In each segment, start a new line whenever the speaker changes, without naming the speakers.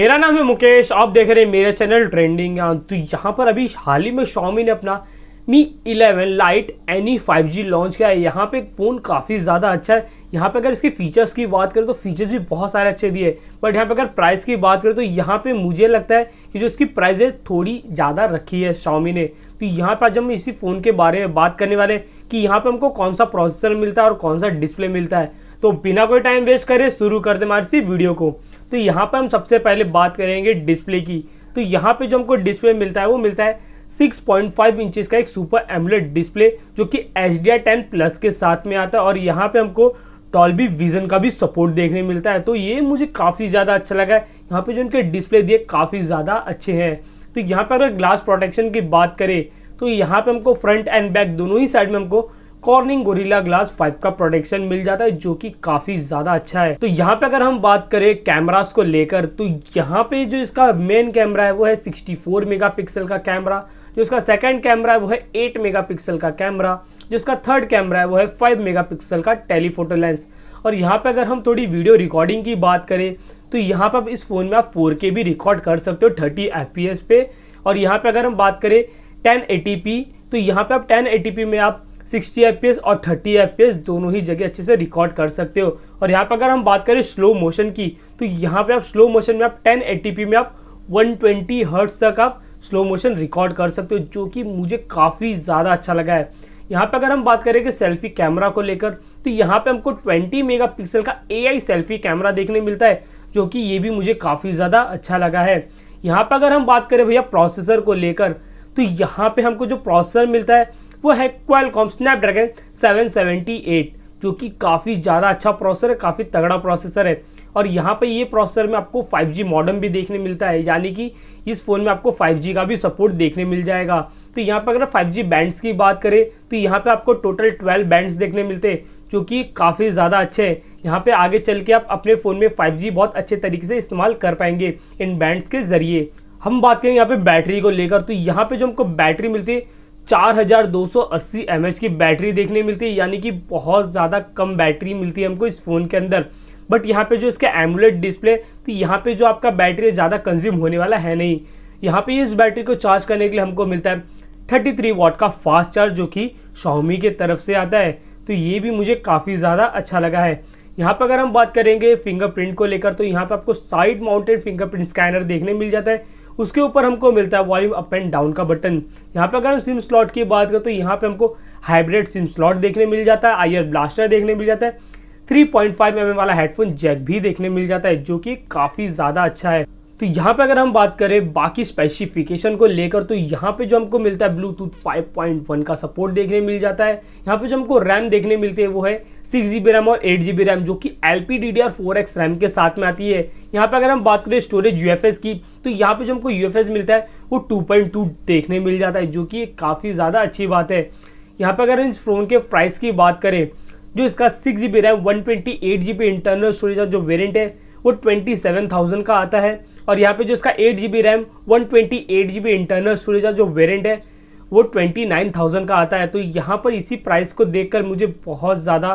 मेरा नाम है मुकेश आप देख रहे हैं मेरा चैनल ट्रेंडिंग तो यहाँ पर अभी हाल ही में शॉमी ने अपना मी 11 लाइट एनी 5G लॉन्च किया है यहाँ पे फ़ोन काफ़ी ज़्यादा अच्छा है यहाँ पे अगर इसके फीचर्स की बात करें तो फीचर्स भी बहुत सारे अच्छे दिए बट यहाँ पे अगर प्राइस की बात करें तो यहाँ पे मुझे लगता है कि जो इसकी प्राइस है थोड़ी ज़्यादा रखी है शॉमी ने तो यहाँ पर जब हम इसी फ़ोन के बारे में बात करने वाले कि यहाँ पर हमको कौन सा प्रोसेसर मिलता है और कौन सा डिस्प्ले मिलता है तो बिना कोई टाइम वेस्ट करे शुरू कर दे हमारे इसी वीडियो को तो यहाँ पर हम सबसे पहले बात करेंगे डिस्प्ले की तो यहाँ पे जो हमको डिस्प्ले मिलता है वो मिलता है 6.5 इंचेस का एक सुपर एमुलेट डिस्प्ले जो कि एच डी टेन प्लस के साथ में आता है और यहाँ पे हमको टॉलबी विजन का भी सपोर्ट देखने मिलता है तो ये मुझे काफ़ी ज़्यादा अच्छा लगा है यहाँ पे जो इनके डिस्प्ले दिए काफ़ी ज़्यादा अच्छे हैं तो यहाँ पे अगर ग्लास प्रोटेक्शन की बात करें तो यहाँ पे हमको फ्रंट एंड बैक दोनों ही साइड में हमको कॉर्निंग गोरिल्ला ग्लास 5 का प्रोटेक्शन मिल जाता है जो कि काफी ज्यादा अच्छा है तो यहाँ पे अगर हम बात करें कैमरास को लेकर तो यहाँ पे जो इसका मेन कैमरा है वो है 64 मेगापिक्सल का कैमरा जो इसका सेकेंड कैमरा है वो है 8 मेगापिक्सल का कैमरा जो इसका थर्ड कैमरा है वो है फाइव मेगा का टेलीफोटो लेंस और यहाँ पे अगर हम थोड़ी वीडियो रिकॉर्डिंग की बात करें तो यहाँ पर इस फ़ोन में आप फोर भी रिकॉर्ड कर सकते हो थर्टी एफ पे और यहाँ पे अगर हम बात करें टेन तो यहाँ पे आप 1080p में आप सिक्सटी एफ और थर्टी एफ दोनों ही जगह अच्छे से रिकॉर्ड कर सकते हो और यहाँ पर अगर हम बात करें स्लो मोशन की तो यहाँ पर आप स्लो मोशन में आप टेन में आप वन हर्ट्स तक आप स्लो मोशन रिकॉर्ड कर सकते हो जो कि मुझे काफ़ी ज़्यादा अच्छा लगा है यहाँ पे अगर हम बात करें कि सेल्फी कैमरा को लेकर तो यहाँ पे हमको 20 मेगापिक्सल का एआई सेल्फी कैमरा देखने मिलता है जो कि ये भी मुझे काफ़ी ज़्यादा अच्छा लगा है यहाँ पर अगर हम बात करें भैया प्रोसेसर को लेकर तो यहाँ पे हमको जो प्रोसेसर मिलता है वो है क्वालकॉम स्नैपड्रैगन 778 जो कि काफ़ी ज़्यादा अच्छा प्रोसेसर है काफ़ी तगड़ा प्रोसेसर है और यहाँ पे ये प्रोसेसर में आपको 5G मॉडर्म भी देखने मिलता है यानी कि इस फ़ोन में आपको 5G का भी सपोर्ट देखने मिल जाएगा तो यहाँ पर अगर 5G बैंड्स की बात करें तो यहाँ पे आपको टोटल 12 बैंड्स देखने मिलते हैं जो कि काफ़ी ज़्यादा अच्छे हैं यहाँ पे आगे चल के आप अपने फ़ोन में 5G बहुत अच्छे तरीके से इस्तेमाल कर पाएंगे इन बैंड्स के ज़रिए हम बात करें यहाँ पर बैटरी को लेकर तो यहाँ पर जो हमको बैटरी मिलती है 4280 एमएच की बैटरी देखने मिलती है यानी कि बहुत ज़्यादा कम बैटरी मिलती है हमको इस फ़ोन के अंदर बट यहाँ पे जो इसका एमुलेट डिस्प्ले तो यहाँ पे जो आपका बैटरी ज़्यादा कंज्यूम होने वाला है नहीं यहाँ पे इस बैटरी को चार्ज करने के लिए हमको मिलता है 33 वॉट का फास्ट चार्ज जो कि शाउमी के तरफ से आता है तो ये भी मुझे काफ़ी ज़्यादा अच्छा लगा है यहाँ पर अगर हम बात करेंगे फिंगरप्रिंट को लेकर तो यहाँ पर आपको साइड माउंटेड फिंगरप्रिंट स्कैनर देखने मिल जाता है उसके ऊपर हमको मिलता है वॉल्यूम अप एंड डाउन का बटन यहाँ पे अगर हम सिम स्लॉट की बात करें तो यहाँ पे हमको हाइब्रिड सिम स्लॉट देखने मिल जाता है आईआर ब्लास्टर देखने मिल जाता है 3.5 पॉइंट mm वाला हेडफोन जैक भी देखने मिल जाता है जो कि काफ़ी ज़्यादा अच्छा है तो यहाँ पे अगर हम बात करें बाकी स्पेसिफिकेशन को लेकर तो यहाँ पे जो हमको मिलता है ब्लूटूथ 5.1 का सपोर्ट देखने मिल जाता है यहाँ पे जो हमको रैम देखने मिलते हैं वो है सिक्स जी रैम और एट जी रैम जो कि L P D D R four X RAM के साथ में आती है यहाँ पे अगर हम बात करें स्टोरेज यू एफ एस की तो यहाँ पे जो हमको यू एफ एस मिलता है वो टू पॉइंट टू देखने मिल जाता है जो कि काफ़ी ज़्यादा अच्छी बात है यहाँ पर अगर इस फ़ोन के प्राइस की बात करें जो इसका six G B RAM one twenty eight G internal storage का जो वेरियंट है वो ट्वेंटी सेवन थाउजेंड का आता है और यहाँ पे जो इसका eight G B RAM one twenty eight G B internal storage का जो वेरियंट है वो ट्वेंटी नाइन थाउजेंड का आता है तो यहाँ पर इसी प्राइस को देखकर मुझे बहुत ज़्यादा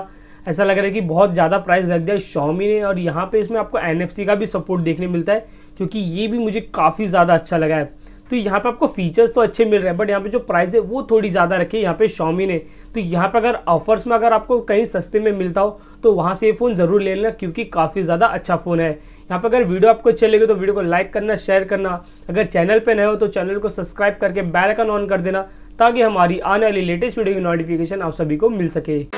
ऐसा लग रहा है कि बहुत ज़्यादा प्राइस रख दिया शॉमी ने और यहाँ पर इसमें आपको एन का भी सपोर्ट देखने मिलता है क्योंकि ये भी मुझे काफ़ी ज़्यादा अच्छा लगा है तो यहाँ पर आपको फीचर्स तो अच्छे मिल रहे हैं बट यहाँ पर जो प्राइस है वो थोड़ी ज़्यादा रखी है यहाँ पर शॉमी ने तो यहाँ पर अगर ऑफर्स में अगर आपको कहीं सस्ते में मिलता हो तो वहाँ से ये फ़ोन ज़रूर ले लेना क्योंकि काफ़ी ज़्यादा अच्छा फ़ोन है यहाँ तो पर अगर वीडियो आपको अच्छी लगे तो वीडियो को लाइक करना शेयर करना अगर चैनल पर नए हो तो चैनल को सब्सक्राइब करके बैलकन ऑन कर देना ताकि हमारी आने वाली लेटेस्ट वीडियो की नोटिफिकेशन आप सभी को मिल सके